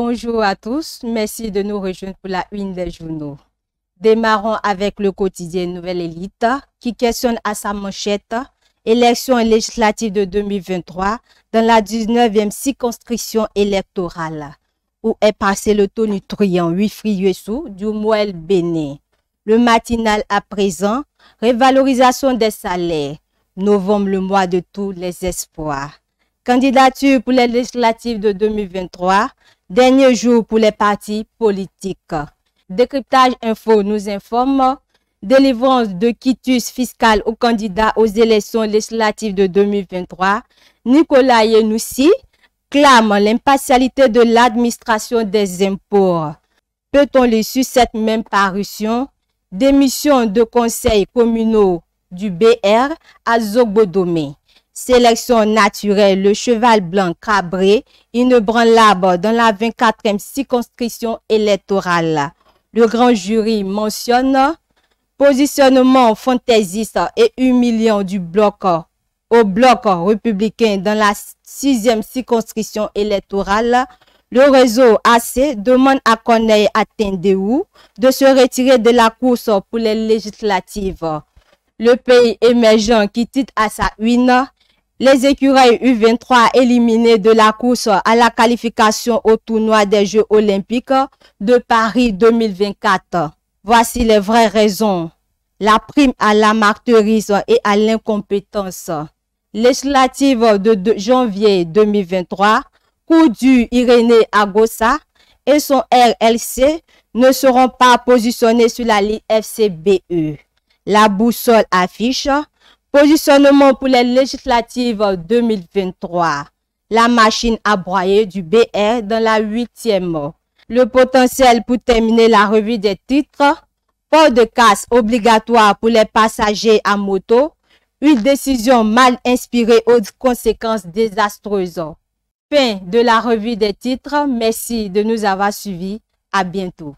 Bonjour à tous, merci de nous rejoindre pour la une des journaux. Démarrons avec le quotidien Nouvelle Élite qui questionne à sa manchette élection législative de 2023 dans la 19e circonscription électorale où est passé le taux 8 Wifri sous du moelle Bénin. Le matinal à présent, révalorisation des salaires, novembre le mois de tous les espoirs. Candidature pour les législatives de 2023. Dernier jour pour les partis politiques. Décryptage Info nous informe. Délivrance de quitus fiscal aux candidats aux élections législatives de 2023. Nicolas Yenoussi clame l'impartialité de l'administration des impôts. Peut-on lire sur cette même parution démission de conseils communaux du BR à Zobodomé sélection naturelle, le cheval blanc cabré, inébranlable dans la 24e circonscription électorale. Le grand jury mentionne positionnement fantaisiste et humiliant du bloc au bloc républicain dans la 6e circonscription électorale. Le réseau AC demande à Corneille Atendeu de se retirer de la course pour les législatives. Le pays émergent qui titre à sa huine les écureuils U23 éliminés de la course à la qualification au tournoi des Jeux olympiques de Paris 2024. Voici les vraies raisons. La prime à la et à l'incompétence. Législative de janvier 2023, coup du Irénée Agossa et son RLC ne seront pas positionnés sur la ligne FCBE. La boussole affiche Positionnement pour les législatives 2023. La machine à broyer du BR dans la huitième. Le potentiel pour terminer la revue des titres. Port de casse obligatoire pour les passagers à moto. Une décision mal inspirée aux conséquences désastreuses. Fin de la revue des titres. Merci de nous avoir suivis. À bientôt.